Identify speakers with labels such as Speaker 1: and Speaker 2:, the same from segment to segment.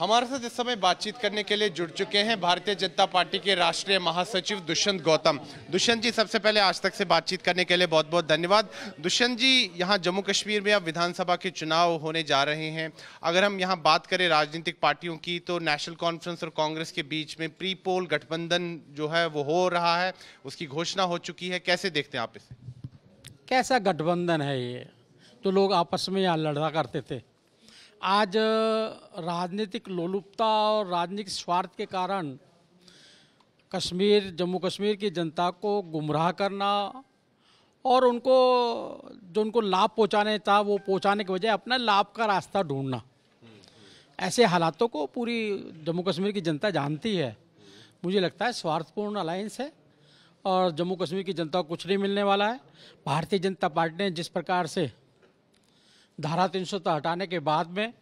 Speaker 1: हमारे साथ इस समय बातचीत करने के लिए जुड़ चुके हैं भारतीय जनता पार्टी के राष्ट्रीय महासचिव दुष्यंत गौतम दुष्यंत जी सबसे पहले आज तक से बातचीत करने के लिए बहुत बहुत धन्यवाद दुष्यंत जी यहाँ जम्मू कश्मीर में अब विधानसभा के चुनाव होने जा रहे हैं अगर हम यहाँ बात करें राजनीतिक पार्टियों की तो नेशनल कॉन्फ्रेंस और कांग्रेस के बीच में प्री पोल गठबंधन जो है वो हो रहा है उसकी घोषणा हो चुकी है कैसे देखते हैं आप इसे
Speaker 2: कैसा गठबंधन है ये तो लोग आपस में यहाँ लड़ा करते थे आज राजनीतिक लोलुपता और राजनीतिक स्वार्थ के कारण कश्मीर जम्मू कश्मीर की जनता को गुमराह करना और उनको जो उनको लाभ पहुंचाने था वो पहुंचाने के बजाय अपना लाभ का रास्ता ढूंढना ऐसे हालातों को पूरी जम्मू कश्मीर की जनता जानती है मुझे लगता है स्वार्थपूर्ण अलायंस है और जम्मू कश्मीर की जनता को कुछ नहीं मिलने वाला है भारतीय जनता पार्टी ने जिस प्रकार से धारा तीन सौ तो हटाने के बाद में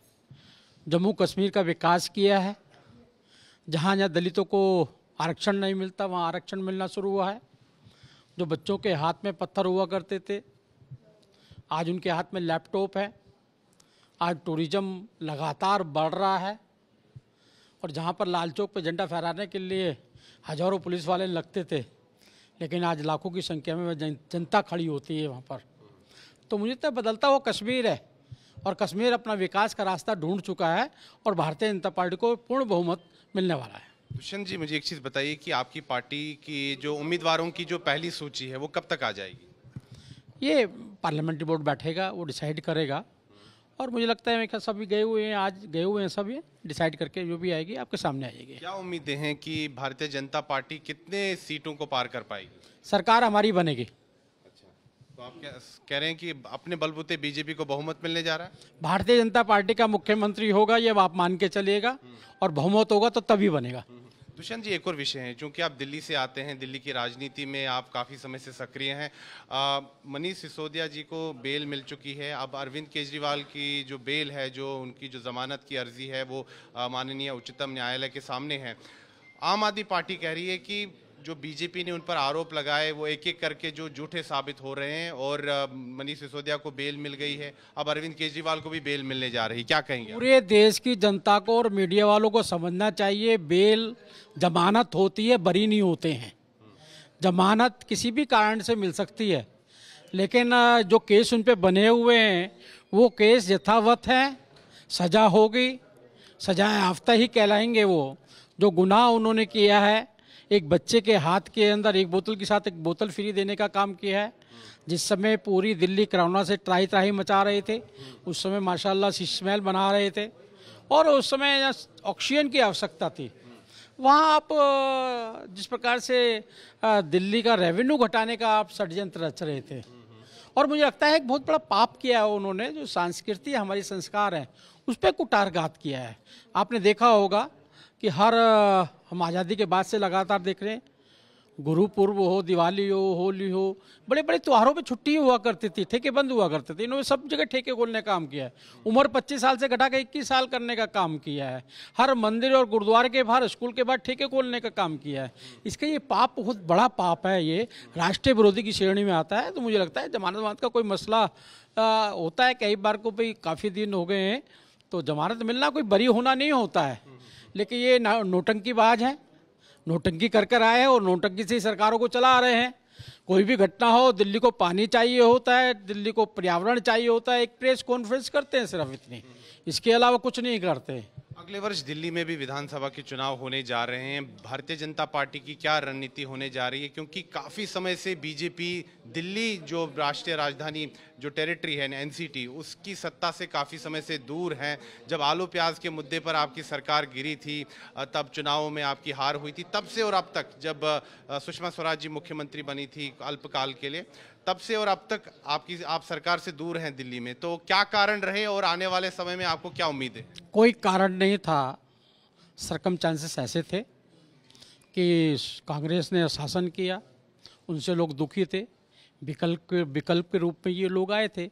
Speaker 2: जम्मू कश्मीर का विकास किया है जहाँ जहाँ दलितों को आरक्षण नहीं मिलता वहाँ आरक्षण मिलना शुरू हुआ है जो बच्चों के हाथ में पत्थर हुआ करते थे आज उनके हाथ में लैपटॉप है आज टूरिज्म लगातार बढ़ रहा है और जहाँ पर लाल चौक पर झंडा फहराने के लिए हजारों पुलिस वाले लगते थे लेकिन आज लाखों की संख्या में जनता खड़ी होती है वहाँ पर तो मुझे तो बदलता वो कश्मीर है और कश्मीर अपना विकास का रास्ता ढूंढ चुका है और भारतीय जनता पार्टी को पूर्ण बहुमत मिलने वाला है
Speaker 1: दुष्यंत जी मुझे एक चीज़ बताइए कि आपकी पार्टी की जो उम्मीदवारों की जो पहली सूची है वो कब तक आ जाएगी
Speaker 2: ये पार्लियामेंट्री बोर्ड बैठेगा वो डिसाइड करेगा और मुझे लगता है मेरे सभी गए हुए हैं आज गए हुए हैं सब ये डिसाइड करके जो भी आएगी आपके सामने आ जाएगी
Speaker 1: क्या उम्मीदें हैं कि भारतीय जनता पार्टी कितने सीटों को पार कर पाएगी
Speaker 2: सरकार हमारी बनेगी
Speaker 1: तो आप क्या कह रहे हैं कि अपने बलबूते बीजेपी को बहुमत मिलने जा रहा है
Speaker 2: भारतीय जनता पार्टी का मुख्यमंत्री होगा ये आप मान के चलिएगा हम्म। और बहुमत होगा तो तभी बनेगा हम्म,
Speaker 1: हम्म। दुष्यंत जी एक और विषय है क्योंकि आप दिल्ली से आते हैं दिल्ली की राजनीति में आप काफ़ी समय से सक्रिय हैं मनीष सिसोदिया जी को बेल मिल चुकी है अब अरविंद केजरीवाल की जो बेल है जो उनकी जो जमानत की अर्जी है वो माननीय उच्चतम न्यायालय के सामने है आम आदमी पार्टी कह रही है कि जो बीजेपी ने उन पर आरोप लगाए वो एक एक करके जो झूठे साबित हो रहे हैं और मनीष सिसोदिया को बेल मिल गई है अब अरविंद केजरीवाल को भी बेल मिलने जा रही क्या कहेंगे पूरे
Speaker 2: देश की जनता को और मीडिया वालों को समझना चाहिए बेल जमानत होती है बरी नहीं होते हैं जमानत किसी भी कारण से मिल सकती है लेकिन जो केस उन पर बने हुए हैं वो केस यथावत हैं सजा होगी सजाएँ याफ्ता ही कहलाएंगे वो जो गुनाह उन्होंने किया है एक बच्चे के हाथ के अंदर एक बोतल के साथ एक बोतल फ्री देने का काम किया है जिस समय पूरी दिल्ली कोरोना से ट्राई त्राही मचा रहे थे उस समय माशाल्लाह स्मेल बना रहे थे और उस समय ऑक्सीजन की आवश्यकता थी वहाँ आप जिस प्रकार से दिल्ली का रेवेन्यू घटाने का आप षडयंत्र रच रहे थे और मुझे लगता है एक बहुत बड़ा पाप किया है उन्होंने जो संस्कृति हमारी संस्कार है उस पर कुटारघात किया है आपने देखा होगा कि हर हम आज़ादी के बाद से लगातार देख रहे हैं गुरु पूर्व हो दिवाली हो होली हो बड़े बड़े त्योहारों पे छुट्टी हुआ करती थी ठेके बंद हुआ करते थे इन्होंने सब जगह ठेके खोलने का काम किया है उम्र 25 साल से घटा के इक्कीस साल करने का काम किया है हर मंदिर और गुरुद्वारे के बाहर स्कूल के बाहर ठेके खोलने का काम किया है इसका ये पाप बहुत बड़ा पाप है ये राष्ट्रीय विरोधी की श्रेणी में आता है तो मुझे लगता है जमानत वमानत का कोई मसला होता है कई बार को भाई काफ़ी दिन हो गए हैं तो जमानत मिलना कोई बरी होना नहीं होता है लेकिन ये नोटंकीबाज हैं नोटंकी कर कर आए हैं और नोटंकी से ही सरकारों को चला आ रहे हैं कोई भी घटना हो दिल्ली को पानी चाहिए होता है दिल्ली को पर्यावरण चाहिए होता है एक प्रेस कॉन्फ्रेंस करते हैं सिर्फ इतनी इसके अलावा कुछ नहीं करते
Speaker 1: अगले वर्ष दिल्ली में भी विधानसभा के चुनाव होने जा रहे हैं भारतीय जनता पार्टी की क्या रणनीति होने जा रही है क्योंकि काफ़ी समय से बीजेपी दिल्ली जो राष्ट्रीय राजधानी जो टेरिटरी है एनसीटी उसकी सत्ता से काफ़ी समय से दूर है जब आलू प्याज के मुद्दे पर आपकी सरकार गिरी थी तब चुनावों में आपकी हार हुई थी तब से और अब तक जब सुषमा स्वराज जी मुख्यमंत्री बनी थी अल्पकाल के लिए तब से और अब तक आपकी आप सरकार से दूर हैं दिल्ली में तो क्या कारण रहे और आने वाले समय में आपको क्या उम्मीद है
Speaker 2: कोई कारण नहीं नहीं था सरकम चांसेस ऐसे थे कि कांग्रेस ने शासन किया उनसे लोग दुखी थे विकल्प विकल्प के रूप में ये लोग आए थे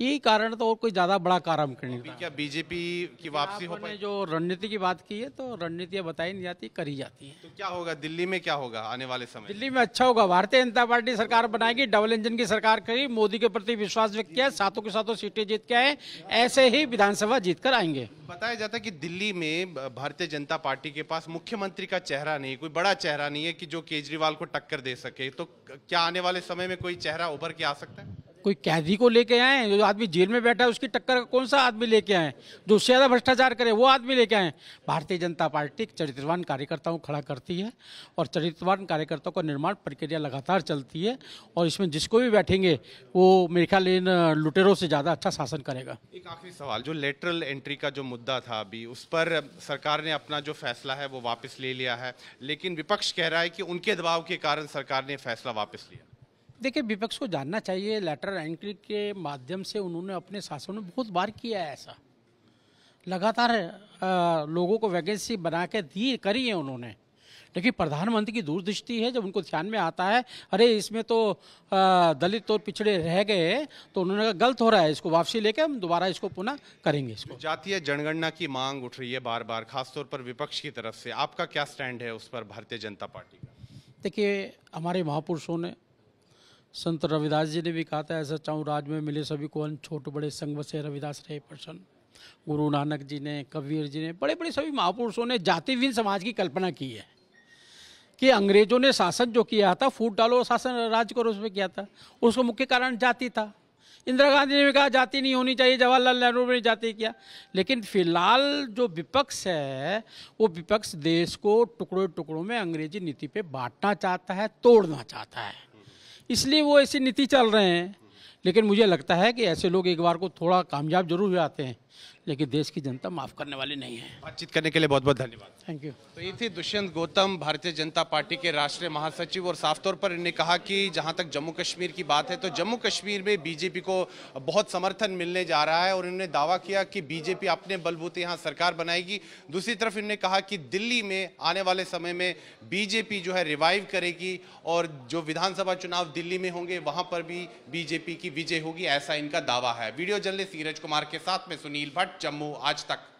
Speaker 2: यही कारण तो और कोई ज्यादा बड़ा कारण करने का
Speaker 1: क्या बीजेपी की वापसी हो पाई जो रणनीति
Speaker 2: की बात की है तो रणनीतियाँ बताई नहीं जाती करी जाती है तो क्या होगा
Speaker 1: दिल्ली में क्या होगा आने वाले समय
Speaker 2: दिल्ली में अच्छा होगा भारतीय जनता पार्टी सरकार बनाएगी डबल इंजन की सरकार करी मोदी के प्रति विश्वास व्यक्त किया सातों के सातों सीटें जीत के आए ऐसे ही विधानसभा जीत कर आएंगे
Speaker 1: बताया जाता है की दिल्ली में भारतीय जनता पार्टी के पास मुख्यमंत्री का चेहरा नहीं कोई बड़ा चेहरा नहीं है की जो केजरीवाल को टक्कर दे सके तो क्या आने वाले समय में कोई चेहरा उभर के आ सकता है
Speaker 2: कोई कैदी को लेके आए जो आदमी जेल में बैठा है उसकी टक्कर का कौन सा आदमी लेके आए जो उससे ज़्यादा भ्रष्टाचार करे वो आदमी लेके आए भारतीय जनता पार्टी चरित्रवान कार्यकर्ताओं को खड़ा करती है और चरित्रवान कार्यकर्ताओं का निर्माण प्रक्रिया लगातार चलती है और इसमें जिसको भी बैठेंगे वो मेरे ख्याल इन लुटेरों से ज़्यादा अच्छा शासन करेगा
Speaker 1: एक आखिरी सवाल जो लेटरल एंट्री का जो मुद्दा था अभी उस पर सरकार ने अपना जो फैसला है वो वापस ले लिया है लेकिन विपक्ष कह रहा है कि उनके दबाव के कारण सरकार ने फैसला वापस लिया
Speaker 2: देखिए विपक्ष को जानना चाहिए लेटर एंट्री के माध्यम से उन्होंने अपने शासन में बहुत बार किया है ऐसा लगातार लोगों को वैकेंसी बना के दी करी है उन्होंने लेकिन प्रधानमंत्री की दूरदृष्टि है जब उनको ध्यान में आता है अरे इसमें तो दलित तो पिछड़े रह गए तो उन्होंने कहा गलत हो रहा है इसको वापसी लेके हम दोबारा इसको पुनः करेंगे इसको
Speaker 1: जातीय जनगणना की मांग उठ रही है बार बार खासतौर पर विपक्ष की तरफ से आपका क्या स्टैंड है उस पर भारतीय जनता पार्टी का
Speaker 2: देखिए हमारे महापुरुषों ने संत रविदास जी ने भी कहा था ऐसा चाहूँ राज में मिले सभी को अन छोट बड़े संग से रविदास रहे प्रसन्न गुरु नानक जी ने कबीर जी ने बड़े बड़े सभी महापुरुषों ने जातिविहीन समाज की कल्पना की है कि अंग्रेजों ने शासन जो किया था फूट डालो शासन राज करो उसमें किया था उसका मुख्य कारण जाति था इंदिरा गांधी ने भी कहा जाति नहीं होनी चाहिए जवाहरलाल नेहरू ने जाति किया लेकिन फिलहाल जो विपक्ष है वो विपक्ष देश को टुकड़ों टुकड़ों में अंग्रेजी नीति पे बांटना चाहता है तोड़ना चाहता है इसलिए वो ऐसी नीति चल रहे हैं लेकिन मुझे लगता है कि ऐसे लोग एक बार को थोड़ा कामयाब जरूर हो जाते हैं लेकिन देश की जनता माफ़ करने वाली नहीं है बातचीत करने के लिए बहुत बहुत धन्यवाद थैंक यू
Speaker 1: तो ये थी दुष्यंत गौतम भारतीय जनता पार्टी के राष्ट्रीय महासचिव और साफ तौर पर इन्हें कहा कि जहां तक जम्मू कश्मीर की बात है तो जम्मू कश्मीर में बीजेपी को बहुत समर्थन मिलने जा रहा है और इन्होंने दावा किया कि बीजेपी अपने बलबूते यहाँ सरकार बनाएगी दूसरी तरफ इन्होंने कहा कि दिल्ली में आने वाले समय में बीजेपी जो है रिवाइव करेगी और जो विधानसभा चुनाव दिल्ली में होंगे वहाँ पर भी बीजेपी की विजय होगी ऐसा इनका दावा है वीडियो जर्नलिस्ट सूरज कुमार के साथ में सुनील भट्ट जम्मू आज तक